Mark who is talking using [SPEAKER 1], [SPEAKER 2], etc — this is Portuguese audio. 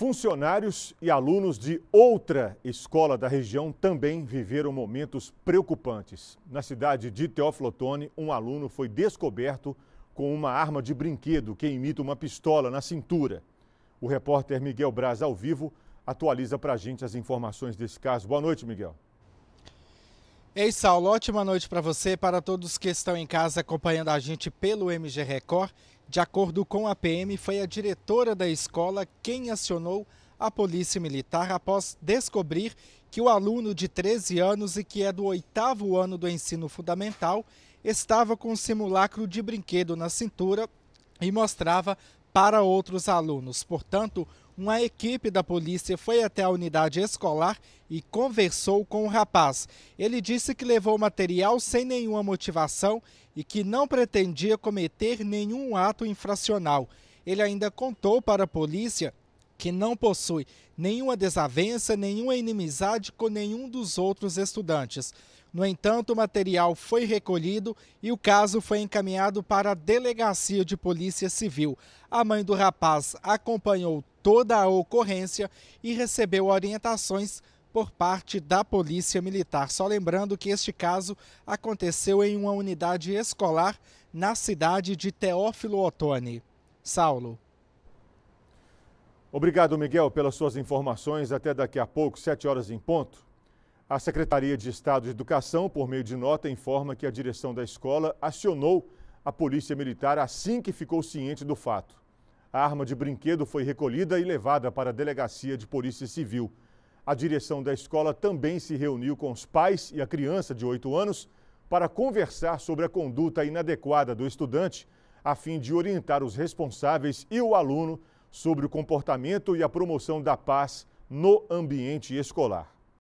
[SPEAKER 1] Funcionários e alunos de outra escola da região também viveram momentos preocupantes. Na cidade de Teoflotone, um aluno foi descoberto com uma arma de brinquedo que imita uma pistola na cintura. O repórter Miguel Braz, ao vivo, atualiza para a gente as informações desse caso. Boa noite, Miguel.
[SPEAKER 2] Ei, Saulo, ótima noite para você, para todos que estão em casa acompanhando a gente pelo MG Record de acordo com a PM, foi a diretora da escola quem acionou a polícia militar após descobrir que o aluno de 13 anos e que é do oitavo ano do ensino fundamental estava com um simulacro de brinquedo na cintura e mostrava para outros alunos. Portanto, uma equipe da polícia foi até a unidade escolar e conversou com o rapaz. Ele disse que levou material sem nenhuma motivação e que não pretendia cometer nenhum ato infracional. Ele ainda contou para a polícia que não possui nenhuma desavença, nenhuma inimizade com nenhum dos outros estudantes. No entanto, o material foi recolhido e o caso foi encaminhado para a Delegacia de Polícia Civil. A mãe do rapaz acompanhou toda a ocorrência e recebeu orientações por parte da Polícia Militar. Só lembrando que este caso aconteceu em uma unidade escolar na cidade de Teófilo Otoni. Saulo.
[SPEAKER 1] Obrigado, Miguel, pelas suas informações. Até daqui a pouco, sete horas em ponto. A Secretaria de Estado de Educação, por meio de nota, informa que a direção da escola acionou a Polícia Militar assim que ficou ciente do fato. A arma de brinquedo foi recolhida e levada para a delegacia de polícia civil. A direção da escola também se reuniu com os pais e a criança de 8 anos para conversar sobre a conduta inadequada do estudante, a fim de orientar os responsáveis e o aluno sobre o comportamento e a promoção da paz no ambiente escolar.